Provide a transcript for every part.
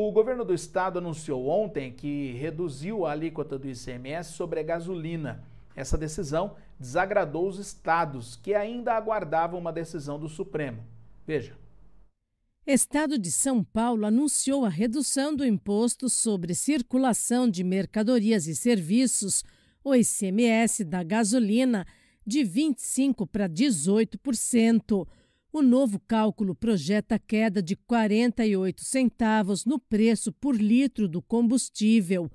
O governo do estado anunciou ontem que reduziu a alíquota do ICMS sobre a gasolina. Essa decisão desagradou os estados, que ainda aguardavam uma decisão do Supremo. Veja. Estado de São Paulo anunciou a redução do imposto sobre circulação de mercadorias e serviços, o ICMS da gasolina, de 25% para 18%. O novo cálculo projeta queda de 48 centavos no preço por litro do combustível.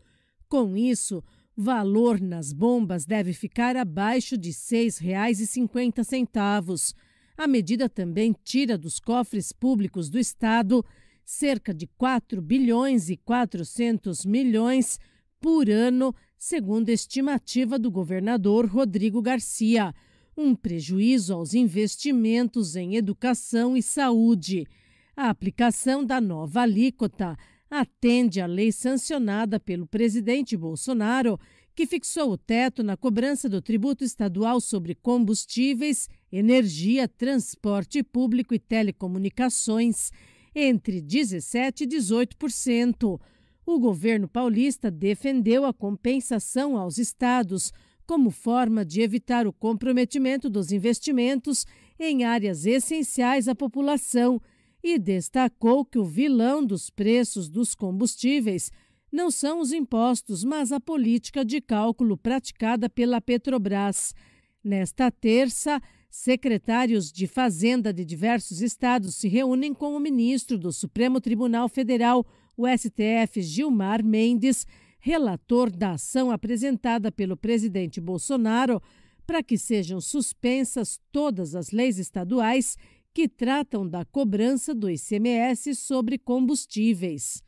Com isso, valor nas bombas deve ficar abaixo de R$ 6,50. A medida também tira dos cofres públicos do Estado cerca de 4 bilhões e 400 milhões por ano, segundo a estimativa do governador Rodrigo Garcia um prejuízo aos investimentos em educação e saúde. A aplicação da nova alíquota atende à lei sancionada pelo presidente Bolsonaro, que fixou o teto na cobrança do tributo estadual sobre combustíveis, energia, transporte público e telecomunicações entre 17% e 18%. O governo paulista defendeu a compensação aos estados como forma de evitar o comprometimento dos investimentos em áreas essenciais à população e destacou que o vilão dos preços dos combustíveis não são os impostos, mas a política de cálculo praticada pela Petrobras. Nesta terça, secretários de Fazenda de diversos estados se reúnem com o ministro do Supremo Tribunal Federal, o STF Gilmar Mendes, relator da ação apresentada pelo presidente Bolsonaro para que sejam suspensas todas as leis estaduais que tratam da cobrança do ICMS sobre combustíveis.